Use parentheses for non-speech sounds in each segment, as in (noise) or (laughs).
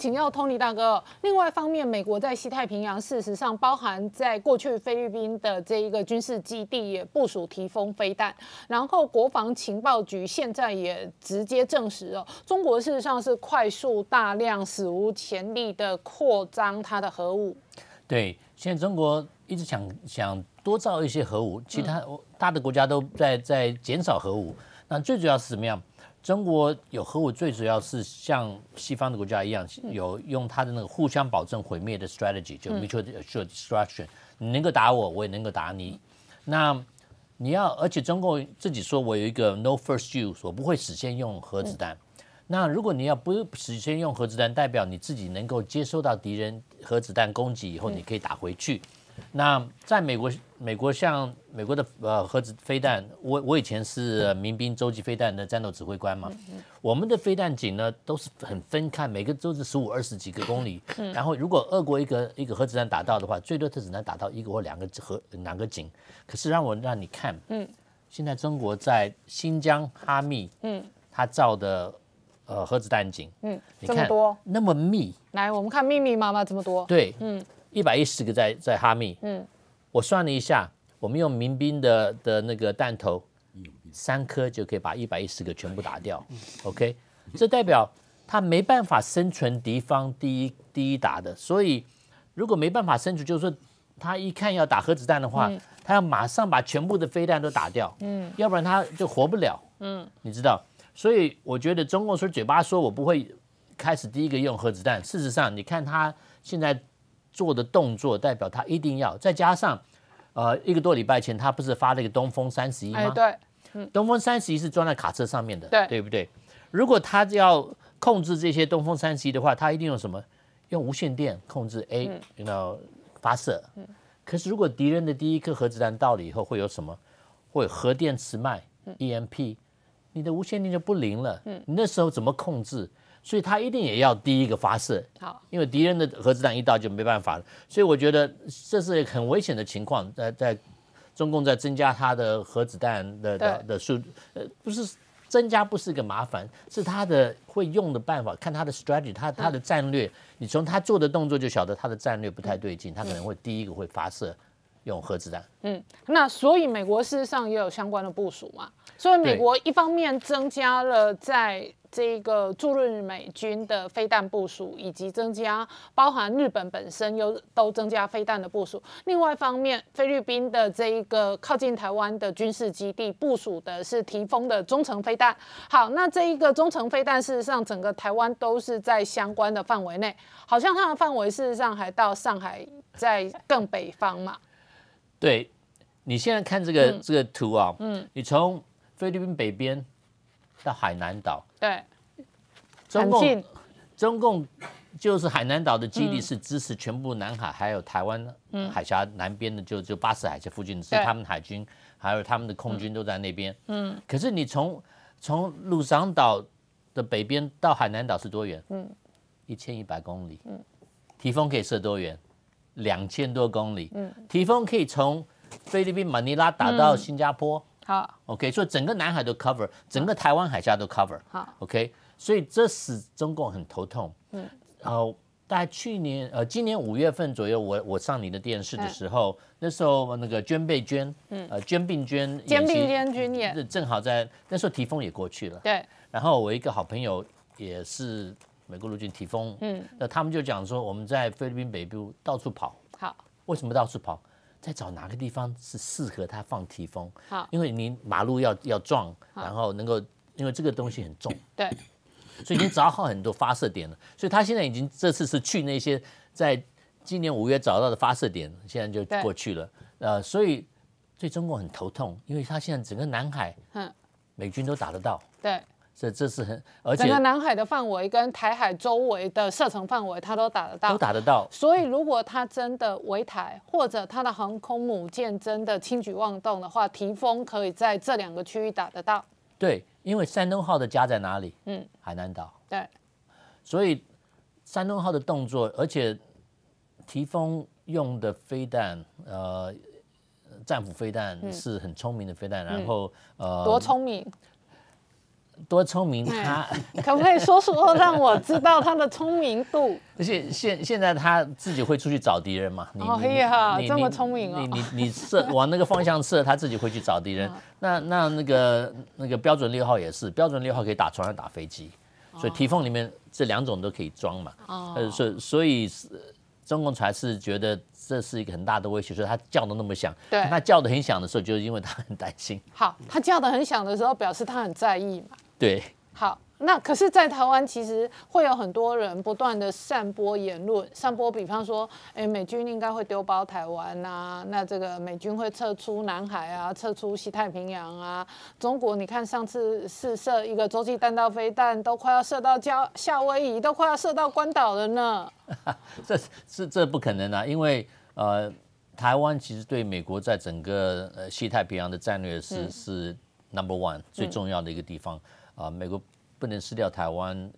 请教 n 尼大哥。另外一方面，美国在西太平洋，事实上包含在过去菲律宾的这一个军事基地也部署提风飞弹。然后，国防情报局现在也直接证实哦，中国事实上是快速、大量、史无前例的扩张它的核武。对，现在中国一直想想多造一些核武，其他大的国家都在在减少核武。那最主要是怎么样？中国有核武，最主要是像西方的国家一样，有用它的那个互相保证毁灭的 strategy，就 mutual assured destruction。你能够打我，我也能够打你。那你要，而且中国自己说我有一个 no first use，我不会首先用核子弹。那如果你要不首先用核子弹，代表你自己能够接收到敌人核子弹攻击以后，你可以打回去。那在美国，美国像美国的呃核子飞弹，我我以前是民兵洲际飞弹的战斗指挥官嘛，我们的飞弹井呢都是很分开，每个都是十五二十几个公里，然后如果俄国一个一个核子弹打到的话，最多它只能打到一个或两个核两个井。可是让我让你看，嗯，现在中国在新疆哈密，嗯，它造的呃核子弹井，嗯，这么多，那么密，来我们看密密麻麻这么多，对，嗯。一百一十个在在哈密，嗯，我算了一下，我们用民兵的的那个弹头，三颗就可以把一百一十个全部打掉。OK，这代表他没办法生存敌方第一第一打的，所以如果没办法生存，就是说他一看要打核子弹的话，他要马上把全部的飞弹都打掉，嗯，要不然他就活不了，嗯，你知道，所以我觉得中共说嘴巴说我不会开始第一个用核子弹，事实上你看他现在。做的动作代表他一定要再加上，呃，一个多礼拜前他不是发了一个东风三十一吗？对，嗯，东风三十一是装在卡车上面的，对，对不对？如果他要控制这些东风三十一的话，他一定用什么？用无线电控制？A，然后发射。可是如果敌人的第一颗核子弹到了以后，会有什么？会核电磁脉 EMP，你的无线电就不灵了。嗯，你那时候怎么控制？所以它一定也要第一个发射，好，因为敌人的核子弹一到就没办法了。所以我觉得这是很危险的情况，在在中共在增加它的核子弹的的数，呃，不是增加，不是一个麻烦，是它的会用的办法，看它的 strategy，它它的战略，你从它做的动作就晓得它的战略不太对劲，它可能会第一个会发射。用核子弹，嗯，那所以美国事实上也有相关的部署嘛。所以美国一方面增加了在这个驻日美军的飞弹部署，以及增加包含日本本身又都增加飞弹的部署。另外一方面，菲律宾的这一个靠近台湾的军事基地部署的是提风的中程飞弹。好，那这一个中程飞弹事实上整个台湾都是在相关的范围内，好像它的范围事实上还到上海在更北方嘛。对，你现在看这个这个图啊，嗯，你从菲律宾北边到海南岛，对，中共中共就是海南岛的基地是支持全部南海，还有台湾海峡南边的，就就巴士海峡附近是他们海军，还有他们的空军都在那边。嗯，可是你从从鲁桑岛的北边到海南岛是多远？嗯，一千一百公里。嗯，提风可以射多远？两千多公里，嗯，提风可以从菲律宾马尼拉打到新加坡，好，OK，所以整个南海都 cover，整个台湾海峡都 cover，好，OK，所以这使中共很头痛，嗯，然后大概去年呃，今年五月份左右，我我上你的电视的时候，那时候那个捐被捐，嗯，呃，捐病捐，捐病捐，也，正好在那时候提风也过去了，对，然后我一个好朋友也是。美国陆军提风，嗯，那他们就讲说，我们在菲律宾北部到处跑，好，为什么到处跑？在找哪个地方是适合他放提风？好，因为你马路要要撞，然后能够，因为这个东西很重，对，所以已经找好很多发射点了，所以他现在已经这次是去那些在今年五月找到的发射点，现在就过去了，呃，所以对中国很头痛，因为他现在整个南海，嗯，美军都打得到，对。这这是很，而且整个南海的范围跟台海周围的射程范围，它都打得到，都打得到。所以如果它真的围台，或者它的航空母舰真的轻举妄动的话，提风可以在这两个区域打得到。对，因为山东号的家在哪里？嗯，海南岛。对，所以山东号的动作，而且提风用的飞弹，呃，战斧飞弹是很聪明的飞弹，然后呃，多聪明。多聪明他！(laughs) 可不可以说说，让我知道他的聪明度？(laughs) 而且现现在他自己会出去找敌人嘛？你哦，很好，这么聪明哦！你你你射 (laughs) 往那个方向射，他自己会去找敌人。那那那个那个标准六号也是，标准六号可以打船上打飞机，所以提缝里面这两种都可以装嘛。哦，呃，所所以中共才是觉得这是一个很大的威胁，所以他叫的那么响。对，它叫的很响的时候，就是因为他很担心。好，他叫的很响的时候，表示他很在意嘛。对，好，那可是，在台湾其实会有很多人不断的散播言论，散播，比方说，哎，美军应该会丢包台湾啊，那这个美军会撤出南海啊，撤出西太平洋啊，中国，你看上次试射一个洲际弹道飞弹，都快要射到加夏威夷，都快要射到关岛了呢。这是这不可能啊，因为呃，台湾其实对美国在整个呃西太平洋的战略是是 number one 最重要的一个地方。啊，美国不能失掉台湾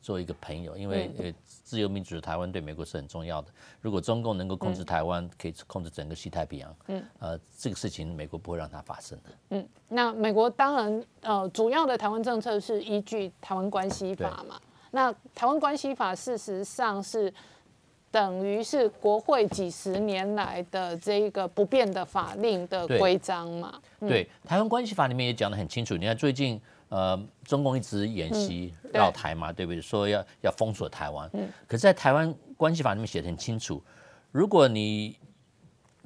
做一个朋友，因为呃，自由民主的台湾对美国是很重要的。如果中共能够控制台湾，可以控制整个西太平洋。嗯，呃，这个事情美国不会让它发生的。嗯，那美国当然呃，主要的台湾政策是依据台湾关系法嘛。那台湾关系法事实上是等于是国会几十年来的这一个不变的法令的规章嘛。对，台湾关系法里面也讲得很清楚。你看最近。呃，中共一直演习绕台嘛，对不对？说要要封锁台湾，可是在台湾关系法里面写的很清楚，如果你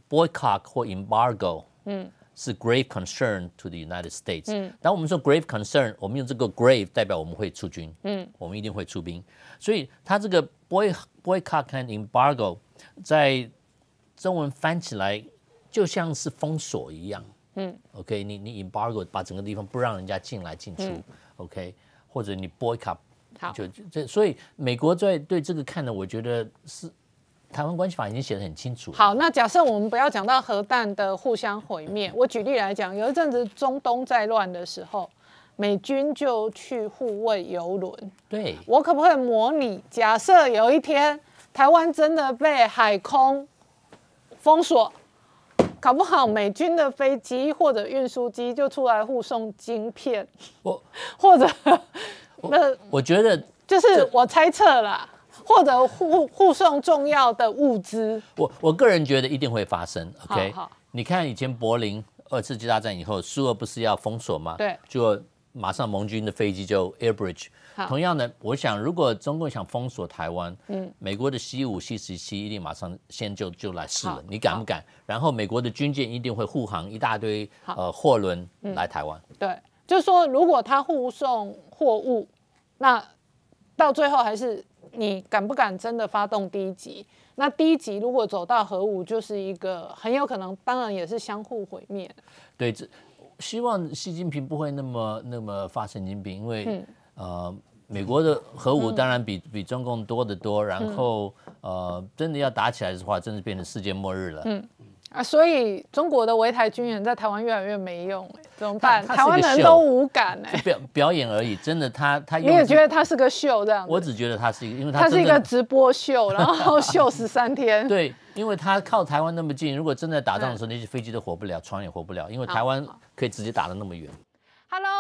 boycott 或 embargo，嗯，是 grave concern to the United States。嗯，当我们说 grave concern，我们用这个 grave 代表我们会出军，嗯，我们一定会出兵。所以它这个 boycott and embargo，在中文翻起来就像是封锁一样。嗯，OK，你你 embargo 把整个地方不让人家进来进出，OK，或者你 boycott，好，就这，所以美国在对这个看的，我觉得是台湾关系法已经写得很清楚。好，那假设我们不要讲到核弹的互相毁灭，我举例来讲，有一阵子中东在乱的时候，美军就去护卫游轮。对，我可不可以模拟假设有一天台湾真的被海空封锁？搞不好美军的飞机或者运输机就出来护送晶片，我 (laughs) 或者那我觉得就是我猜测啦，或者护护送重要的物资。我我个人觉得一定会发生。OK，你看以前柏林二次世界大战以后，苏俄不是要封锁吗？对，就马上盟军的飞机就 airbridge。同样的，我想，如果中共想封锁台湾，嗯，美国的 C 五 C 十七一定马上先就就来试了，你敢不敢？然后美国的军舰一定会护航一大堆呃货轮来台湾。对，就是说，如果他护送货物，那到最后还是你敢不敢真的发动第一级？那第一级如果走到核武，就是一个很有可能，当然也是相互毁灭。对，这希望习近平不会那么那么发神经病，因为。呃，美国的核武当然比比中共多得多，然后呃，真的要打起来的话，真的变成世界末日了。嗯，啊，所以中国的维台军人在台湾越来越没用，怎么办？台湾人都无感哎，表表演而已，真的他他，你也觉得他是个秀这样？我只觉得他是一个，因为他他是一个直播秀，然后 (laughs) 秀十三天。(laughs) 对，因为他靠台湾那么近，如果真的打仗的时候，那些飞机都活不了，船也活不了，因为台湾可以直接打得那么远。